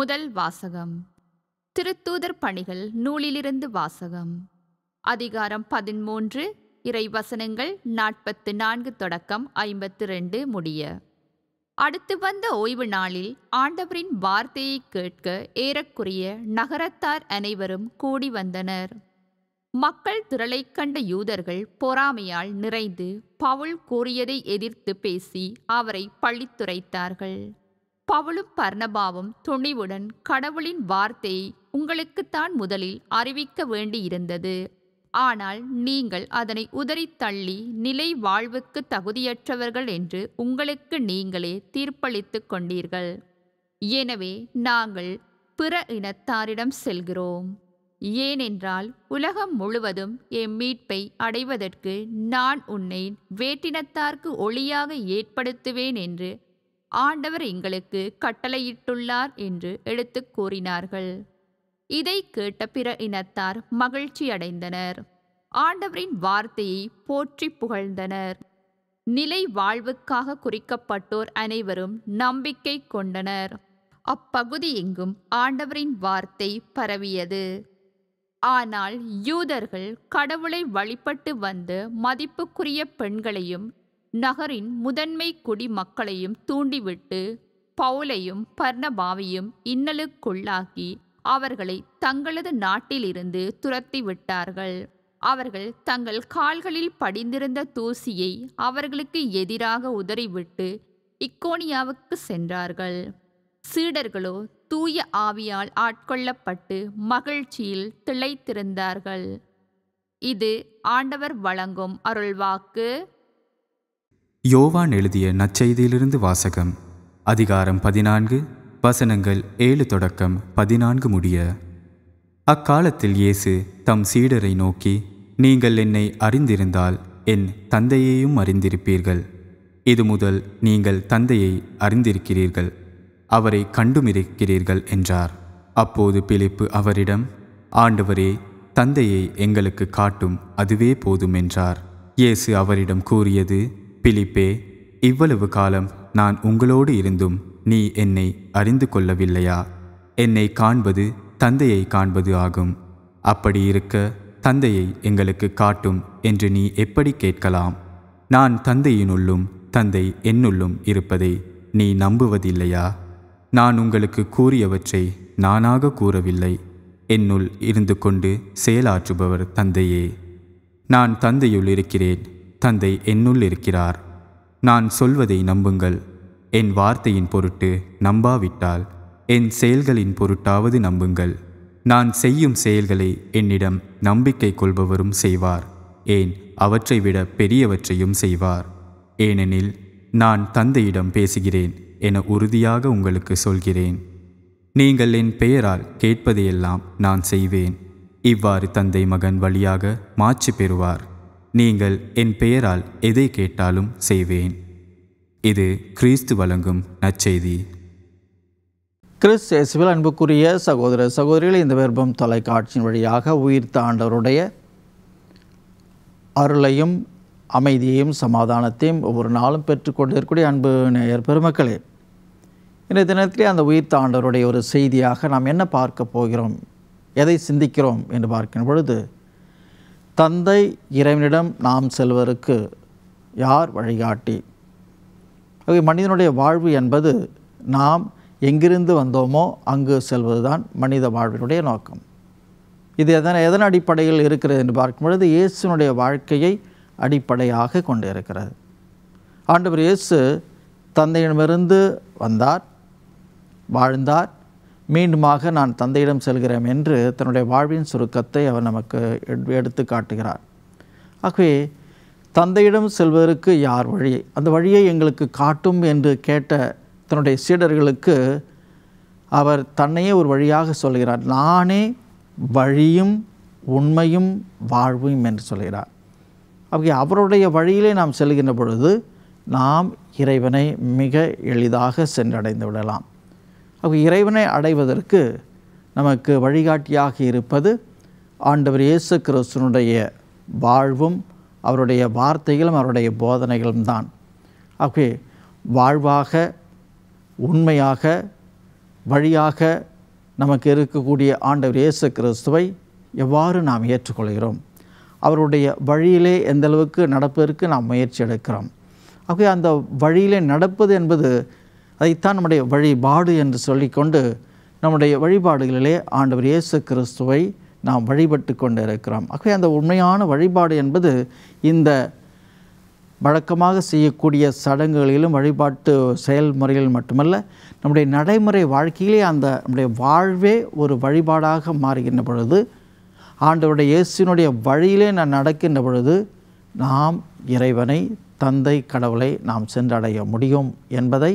முதல் வாசகம் திருத்தூதர் பணிகள் நூலிலிருந்து வாசகம் அதிகாரம் பதிமூன்று இறைவசனங்கள் நாற்பத்து நான்கு தொடக்கம் ஐம்பத்து ரெண்டு முடிய அடுத்து வந்த ஓய்வு நாளில் ஆண்டவரின் வார்த்தையை கேட்க ஏறக்குரிய நகரத்தார் அனைவரும் கூடி வந்தனர் மக்கள் திரளைக் கண்ட யூதர்கள் பொறாமையால் நிறைந்து பவுல் கூறியதை எதிர்த்து பேசி அவரை பழித்துரைத்தார்கள் பவுலும் பர்ணபாவும் துணிவுடன் கடவுளின் வார்த்தை உங்களுக்குத்தான் முதலில் அறிவிக்க வேண்டியிருந்தது ஆனால் நீங்கள் அதனை உதறி தள்ளி நிலை வாழ்வுக்கு தகுதியற்றவர்கள் என்று உங்களுக்கு நீங்களே தீர்ப்பளித்து கொண்டீர்கள் எனவே நாங்கள் பிற இனத்தாரிடம் செல்கிறோம் ஏனென்றால் உலகம் முழுவதும் எம் மீட்பை அடைவதற்கு நான் உன்னை வேட்டினத்தார்க்கு ஒளியாக ஏற்படுத்துவேன் என்று ஆண்டவர் எங்களுக்கு கட்டளையிட்டுள்ளார் என்று எடுத்து கூறினார்கள் இதை கேட்ட பிற இனத்தார் மகிழ்ச்சி அடைந்தனர் ஆண்டவரின் வார்த்தையை போற்றி புகழ்ந்தனர் நிலை வாழ்வுக்காக குறிக்கப்பட்டோர் அனைவரும் நம்பிக்கை கொண்டனர் அப்பகுதி எங்கும் ஆண்டவரின் வார்த்தை பரவியது ஆனால் யூதர்கள் கடவுளை வழிபட்டு வந்து மதிப்புக்குரிய பெண்களையும் நகரின் முதன்மை குடி மக்களையும் தூண்டிவிட்டு பவுலையும் பர்ணபாவையும் இன்னலுக்குள்ளாக்கி அவர்களை தங்களது நாட்டிலிருந்து துரத்தி விட்டார்கள் அவர்கள் தங்கள் கால்களில் படிந்திருந்த தூசியை அவர்களுக்கு எதிராக உதறிவிட்டு இக்கோனியாவுக்கு சென்றார்கள் சீடர்களோ தூய ஆவியால் ஆட்கொள்ளப்பட்டு மகிழ்ச்சியில் திளைத்திருந்தார்கள் இது ஆண்டவர் வழங்கும் அருள்வாக்கு யோவான் எழுதிய நச்செய்தியிலிருந்து வாசகம் அதிகாரம் பதினான்கு வசனங்கள் ஏழு தொடக்கம் பதினான்கு முடிய அக்காலத்தில் இயேசு தம் சீடரை நோக்கி நீங்கள் என்னை அறிந்திருந்தால் என் தந்தையையும் அறிந்திருப்பீர்கள் இது முதல் நீங்கள் தந்தையை அறிந்திருக்கிறீர்கள் அவரை கண்டுமிருக்கிறீர்கள் என்றார் அப்போது பிழைப்பு அவரிடம் ஆண்டவரே தந்தையை எங்களுக்கு காட்டும் அதுவே போதும் என்றார் இயேசு அவரிடம் கூறியது பிலிப்பே இவ்வளவு காலம் நான் உங்களோடு இருந்தும் நீ என்னை அறிந்து கொள்ளவில்லையா என்னை காண்பது தந்தையை காண்பது ஆகும் அப்படி இருக்க தந்தையை எங்களுக்கு காட்டும் என்று நீ எப்படி கேட்கலாம் நான் தந்தையினுள்ளும் தந்தை என்னுள்ளும் இருப்பதை நீ நம்புவதில்லையா நான் உங்களுக்கு கூறியவற்றை நானாக கூறவில்லை என்னுள் இருந்து கொண்டு செயலாற்றுபவர் தந்தையே நான் தந்தையுள் இருக்கிறேன் தந்தை என்னுள் இருக்கிறார் நான் சொல்வதை நம்புங்கள் என் வார்த்தையின் பொருட்டு நம்பாவிட்டால் என் செயல்களின் பொருட்டாவது நம்புங்கள் நான் செய்யும் செயல்களை என்னிடம் நம்பிக்கை கொள்பவரும் செய்வார் ஏன் அவற்றை விட பெரியவற்றையும் செய்வார் ஏனெனில் நான் தந்தையிடம் பேசுகிறேன் என உறுதியாக உங்களுக்கு சொல்கிறேன் நீங்கள் என் பெயரால் கேட்பதையெல்லாம் நான் செய்வேன் இவ்வாறு தந்தை மகன் வழியாக மாச்சு பெறுவார் நீங்கள் என் பெயரால் எதை கேட்டாலும் செய்வேன் இது கிறிஸ்து வழங்கும் நற்செய்தி கிறிஸ்தேசுவில் அன்புக்குரிய சகோதர சகோதரிகள் இந்த வெர்பம் தொலைக்காட்சியின் வழியாக உயிர் தாண்டவருடைய அருளையும் அமைதியையும் சமாதானத்தையும் ஒவ்வொரு நாளும் பெற்றுக்கொண்டிருக்கக்கூடிய அன்பு நேயர் பெருமக்களே இன்றைய தினத்திலே அந்த உயிர் தாண்டவருடைய ஒரு செய்தியாக நாம் என்ன பார்க்க போகிறோம் எதை சிந்திக்கிறோம் என்று பார்க்கும் பொழுது தந்தை இறைவனிடம் நாம் செல்வதற்கு யார் வழிகாட்டி ஆகவே மனிதனுடைய வாழ்வு என்பது நாம் எங்கிருந்து வந்தோமோ அங்கு செல்வதுதான் மனித வாழ்வினுடைய நோக்கம் இது எதன் எதன் அடிப்படையில் இருக்கிறது என்று பார்க்கும் பொழுது இயேசுனுடைய வாழ்க்கையை அடிப்படையாக கொண்டு இருக்கிறது ஆண்டவர் இயேசு தந்தையிடமிருந்து வந்தார் வாழ்ந்தார் மீண்டுமாக நான் தந்தையிடம் செல்கிறேன் என்று தன்னுடைய வாழ்வின் சுருக்கத்தை அவர் நமக்கு எடுத்து காட்டுகிறார் ஆகவே தந்தையிடம் செல்வதற்கு யார் வழி அந்த வழியை எங்களுக்கு காட்டும் என்று கேட்ட தன்னுடைய சீடர்களுக்கு அவர் தன்னையே ஒரு வழியாக சொல்கிறார் நானே வழியும் உண்மையும் வாழ்வும் என்று சொல்கிறார் அப்படி அவருடைய வழியிலே நாம் செல்கின்ற பொழுது நாம் இறைவனை மிக எளிதாக சென்றடைந்து விடலாம் அப்போ இறைவனை அடைவதற்கு நமக்கு வழிகாட்டியாக இருப்பது ஆண்டவர் இயேசு கிறிஸ்தனுடைய வாழ்வும் அவருடைய வார்த்தைகளும் அவருடைய போதனைகளும் தான் அப்படி வாழ்வாக உண்மையாக வழியாக நமக்கு இருக்கக்கூடிய ஆண்டவர் இயேசு கிறிஸ்துவை எவ்வாறு நாம் ஏற்றுக்கொள்கிறோம் அவருடைய வழியிலே எந்தளவுக்கு நடப்பதற்கு நாம் முயற்சி எடுக்கிறோம் ஆகவே அந்த வழியிலே நடப்பது என்பது அதைத்தான் நம்முடைய வழிபாடு என்று சொல்லிக்கொண்டு நம்முடைய வழிபாடுகளிலே ஆண்டவர் இயேசு கிறிஸ்துவை நாம் வழிபட்டு கொண்டு இருக்கிறோம் ஆகவே அந்த உண்மையான வழிபாடு என்பது இந்த வழக்கமாக செய்யக்கூடிய சடங்குகளிலும் வழிபாட்டு செயல்முறைகள் மட்டுமல்ல நம்முடைய நடைமுறை வாழ்க்கையிலே அந்த நம்முடைய வாழ்வே ஒரு வழிபாடாக மாறுகின்ற பொழுது ஆண்டவருடைய இயேசுனுடைய வழியிலே நான் நடக்கின்ற பொழுது நாம் இறைவனை தந்தை கடவுளை நாம் சென்றடைய முடியும் என்பதை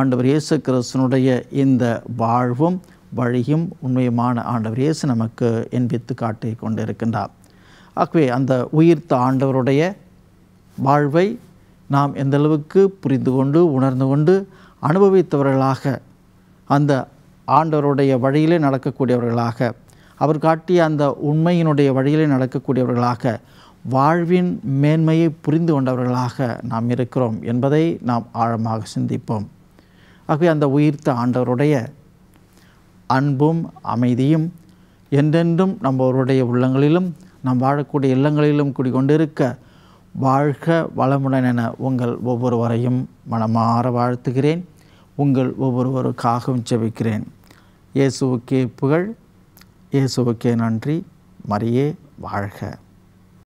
ஆண்டவர் இயேசு கிறிஸ்தனுடைய இந்த வாழ்வும் வழியும் உண்மையுமான ஆண்டவர் இயேசு நமக்கு என்பித்து காட்டி கொண்டிருக்கின்றார் ஆகவே அந்த உயிர்த்த ஆண்டவருடைய வாழ்வை நாம் எந்தளவுக்கு புரிந்து கொண்டு உணர்ந்து கொண்டு அனுபவித்தவர்களாக அந்த ஆண்டவருடைய வழியிலே நடக்கக்கூடியவர்களாக அவர் காட்டிய அந்த உண்மையினுடைய வழியிலே நடக்கக்கூடியவர்களாக வாழ்வின் மேன்மையை புரிந்து கொண்டவர்களாக நாம் இருக்கிறோம் என்பதை நாம் ஆழமாக சிந்திப்போம் ஆகவே அந்த உயிர்த்த ஆண்டவருடைய அன்பும் அமைதியும் என்றென்றும் நம்மவருடைய உள்ளங்களிலும் நம் வாழக்கூடிய இல்லங்களிலும் குடிகொண்டிருக்க வாழ்க வளமுடன் என உங்கள் ஒவ்வொருவரையும் மனமாற வாழ்த்துகிறேன் உங்கள் ஒவ்வொருவருக்காகவும் செபிக்கிறேன் இயேசுவுக்கே புகழ் இயேசுவுக்கே நன்றி மரியே வாழ்க